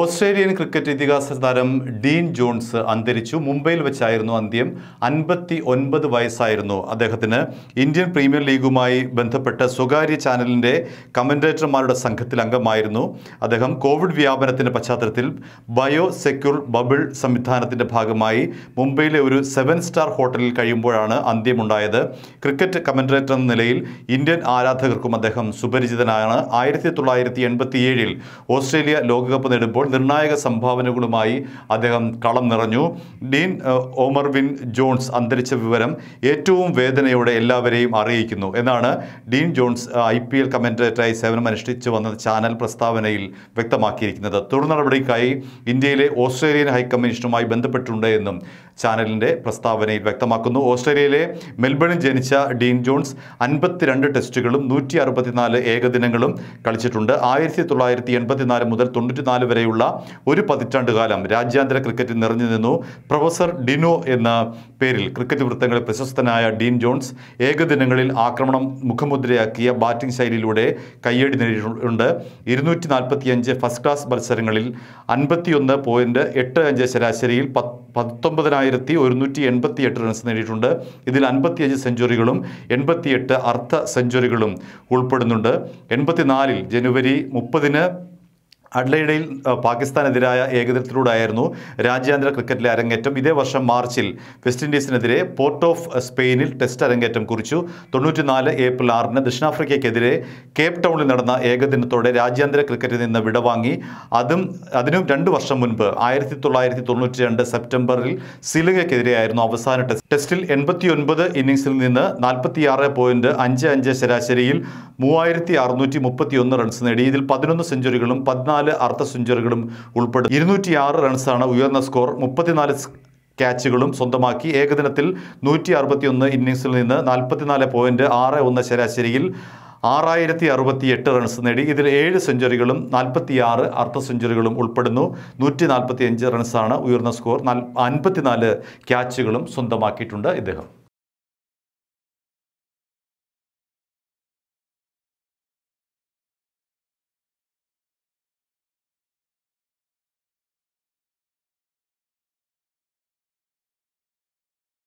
Australian cricket ഇതിഹാസ താരം Dean John's അന്തരിച്ചു മുംബൈയിൽ വെച്ചായിരുന്നു അന്ത്യം അൻപത്തി ഒൻപത് വയസ്സായിരുന്നു അദ്ദേഹത്തിന് ഇന്ത്യൻ പ്രീമിയർ ലീഗുമായി ബന്ധപ്പെട്ട സ്വകാര്യ ചാനലിൻ്റെ കമൻറ്റേറ്റർമാരുടെ സംഘത്തിൽ അംഗമായിരുന്നു അദ്ദേഹം കോവിഡ് വ്യാപനത്തിൻ്റെ പശ്ചാത്തലത്തിൽ ബയോ സെക്യൂർ ബബിൾ സംവിധാനത്തിൻ്റെ ഭാഗമായി മുംബൈയിലെ ഒരു സെവൻ സ്റ്റാർ ഹോട്ടലിൽ കഴിയുമ്പോഴാണ് അന്ത്യമുണ്ടായത് ക്രിക്കറ്റ് കമൻറ്റേറ്റർ എന്ന നിലയിൽ ഇന്ത്യൻ ആരാധകർക്കും അദ്ദേഹം സുപരിചിതനാണ് ആയിരത്തി തൊള്ളായിരത്തി എൺപത്തിയേഴിൽ ഓസ്ട്രേലിയ ലോകകപ്പ് നേടുമ്പോൾ എത്തിയപ്പോൾ നിർണായക സംഭാവനകളുമായി അദ്ദേഹം കളം നിറഞ്ഞു ഡീൻ ഓമർവിൻ ജോൺസ് അന്തരിച്ച വിവരം ഏറ്റവും വേദനയോടെ എല്ലാവരെയും അറിയിക്കുന്നു എന്നാണ് Dean Jones I P L കമൻറ്റേറ്ററായി സേവനമനുഷ്ഠിച്ചു വന്ന ചാനൽ പ്രസ്താവനയിൽ വ്യക്തമാക്കിയിരിക്കുന്നത് തുടർ നടപടിക്കായി ഇന്ത്യയിലെ ഓസ്ട്രേലിയൻ ഹൈക്കമ്മീഷനുമായി ബന്ധപ്പെട്ടിട്ടുണ്ട് എന്നും ചാനലിൻ്റെ പ്രസ്താവനയിൽ വ്യക്തമാക്കുന്നു ഓസ്ട്രേലിയയിലെ മെൽബണിൽ ജനിച്ച ഡീൻ ജോൺസ് അൻപത്തിരണ്ട് ടെസ്റ്റുകളും നൂറ്റി അറുപത്തിനാല് ഏകദിനങ്ങളും കളിച്ചിട്ടുണ്ട് ആയിരത്തി തൊള്ളായിരത്തി എൺപത്തിനാല് മുതൽ തൊണ്ണൂറ്റിനാല് വരെ വരെയുള്ള ഒരു പതിറ്റാണ്ട് കാലം രാജ്യാന്തര ക്രിക്കറ്റിൽ നിറഞ്ഞു നിന്നു പ്രൊഫസർ ഡിനോ എന്ന പേരിൽ ക്രിക്കറ്റ് വൃത്തങ്ങളിൽ പ്രശസ്തനായ ഡീൻ ജോൺസ് ഏകദിനങ്ങളിൽ ആക്രമണം മുഖമുദ്രയാക്കിയ ബാറ്റിംഗ് ശൈലിയിലൂടെ കയ്യടി നേടിയിട്ടുണ്ട് ഇരുന്നൂറ്റി നാൽപ്പത്തിയഞ്ച് ഫസ്റ്റ് ക്ലാസ് മത്സരങ്ങളിൽ അൻപത്തിയൊന്ന് പോയിൻറ്റ് എട്ട് അഞ്ച് ശരാശരിയിൽ പത്ത് പത്തൊമ്പതിനായിരത്തി ഒരുന്നൂറ്റി എൺപത്തി എട്ട് റൺസ് നേടിയിട്ടുണ്ട് ഇതിൽ അൻപത്തിയഞ്ച് സെഞ്ചുറികളും എൺപത്തിയെട്ട് അർദ്ധ സെഞ്ചുറികളും ഉൾപ്പെടുന്നുണ്ട് എൺപത്തിനാലിൽ ജനുവരി മുപ്പതിന് അഡ്ലൈഡയിൽ പാകിസ്ഥാനെതിരായ ഏകദിനത്തിലൂടെയായിരുന്നു രാജ്യാന്തര ക്രിക്കറ്റിലെ അരങ്ങേറ്റം ഇതേ വർഷം മാർച്ചിൽ വെസ്റ്റ് ഇൻഡീസിനെതിരെ പോർട്ട് ഓഫ് സ്പെയിനിൽ ടെസ്റ്റ് അരങ്ങേറ്റം കുറിച്ചു തൊണ്ണൂറ്റിനാല് ഏപ്രിൽ ആറിന് ദക്ഷിണാഫ്രിക്കയ്ക്കെതിരെ കേപ്പ് ടൗണിൽ നടന്ന ഏകദിനത്തോടെ രാജ്യാന്തര ക്രിക്കറ്റിൽ നിന്ന് വിടവാങ്ങി അതും അതിനും രണ്ട് വർഷം മുൻപ് ആയിരത്തി തൊള്ളായിരത്തി തൊണ്ണൂറ്റി രണ്ട് സെപ്റ്റംബറിൽ സിലുകയ്ക്കെതിരെയായിരുന്നു അവസാന ടെസ്റ്റ് ടെസ്റ്റിൽ എൺപത്തിയൊൻപത് ഇന്നിംഗ്സിൽ നിന്ന് നാൽപ്പത്തിയാറ് പോയിൻറ്റ് അഞ്ച് അഞ്ച് ശരാശരിയിൽ മൂവായിരത്തി അറുന്നൂറ്റി മുപ്പത്തിയൊന്ന് റൺസ് നേടി ഇതിൽ പതിനൊന്ന് സെഞ്ചുറികളും പതിനാല് നാല് അർദ്ധ സെഞ്ചുറികളും ഉൾപ്പെടെ ഇരുന്നൂറ്റിയാറ് റൺസാണ് ഉയർന്ന സ്കോർ മുപ്പത്തിനാല് ക്യാച്ചുകളും സ്വന്തമാക്കി ഏകദിനത്തിൽ നൂറ്റി അറുപത്തിയൊന്ന് ഇന്നിങ്സിൽ നിന്ന് നാൽപ്പത്തിനാല് പോയിൻറ്റ് ആറ് ഒന്ന് ശരാശരിയിൽ ആറായിരത്തി അറുപത്തി എട്ട് റൺസ് നേടി ഇതിൽ ഏഴ് സെഞ്ചുറികളും നാൽപ്പത്തിയാറ് അർദ്ധ സെഞ്ചുറികളും ഉൾപ്പെടുന്നു നൂറ്റി നാൽപ്പത്തി അഞ്ച് റൺസാണ് ഉയർന്ന സ്കോർ നാൽ അൻപത്തിനാല് ക്യാച്ചുകളും സ്വന്തമാക്കിയിട്ടുണ്ട് ഇദ്ദേഹം